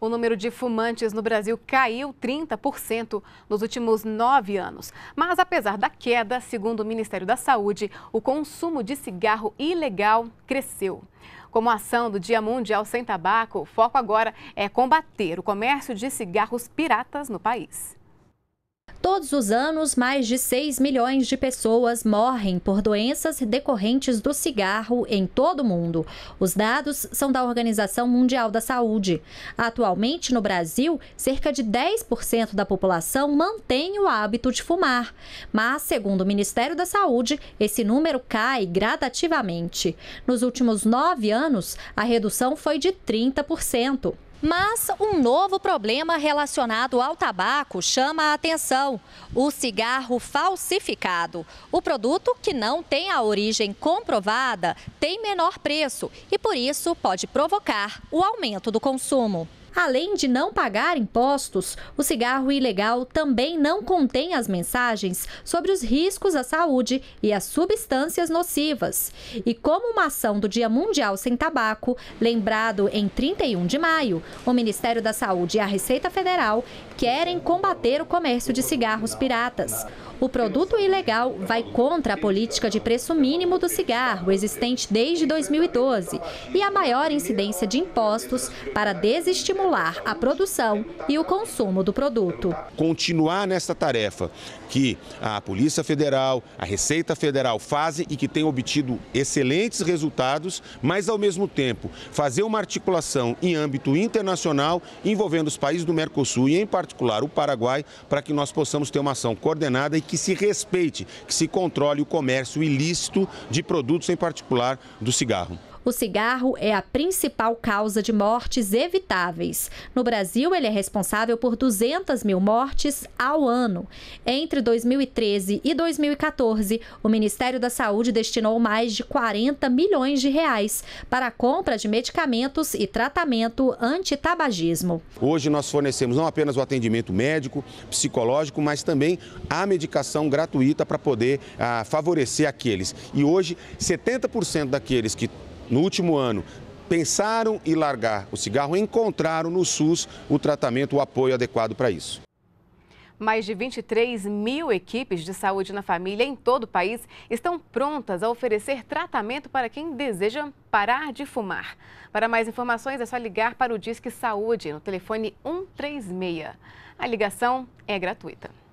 o número de fumantes no Brasil caiu 30% nos últimos nove anos. Mas, apesar da queda, segundo o Ministério da Saúde, o consumo de cigarro ilegal cresceu. Como ação do Dia Mundial Sem Tabaco, o foco agora é combater o comércio de cigarros piratas no país. Todos os anos, mais de 6 milhões de pessoas morrem por doenças decorrentes do cigarro em todo o mundo. Os dados são da Organização Mundial da Saúde. Atualmente, no Brasil, cerca de 10% da população mantém o hábito de fumar. Mas, segundo o Ministério da Saúde, esse número cai gradativamente. Nos últimos nove anos, a redução foi de 30%. Mas um novo problema relacionado ao tabaco chama a atenção: o cigarro falsificado. O produto que não tem a origem comprovada tem menor preço e, por isso, pode provocar o aumento do consumo. Além de não pagar impostos, o cigarro ilegal também não contém as mensagens sobre os riscos à saúde e as substâncias nocivas. E como uma ação do Dia Mundial Sem Tabaco, lembrado em 31 de maio, o Ministério da Saúde e a Receita Federal querem combater o comércio de cigarros piratas. O produto ilegal vai contra a política de preço mínimo do cigarro, existente desde 2012, e a maior incidência de impostos para desestimular estimular a produção e o consumo do produto. Continuar nessa tarefa que a Polícia Federal, a Receita Federal fazem e que tem obtido excelentes resultados, mas ao mesmo tempo fazer uma articulação em âmbito internacional envolvendo os países do Mercosul e em particular o Paraguai para que nós possamos ter uma ação coordenada e que se respeite, que se controle o comércio ilícito de produtos em particular do cigarro. O cigarro é a principal causa de mortes evitáveis. No Brasil, ele é responsável por 200 mil mortes ao ano. Entre 2013 e 2014, o Ministério da Saúde destinou mais de 40 milhões de reais para a compra de medicamentos e tratamento antitabagismo. Hoje nós fornecemos não apenas o atendimento médico, psicológico, mas também a medicação gratuita para poder ah, favorecer aqueles. E hoje, 70% daqueles que no último ano, pensaram em largar o cigarro, encontraram no SUS o tratamento, o apoio adequado para isso. Mais de 23 mil equipes de saúde na família em todo o país estão prontas a oferecer tratamento para quem deseja parar de fumar. Para mais informações é só ligar para o Disque Saúde no telefone 136. A ligação é gratuita.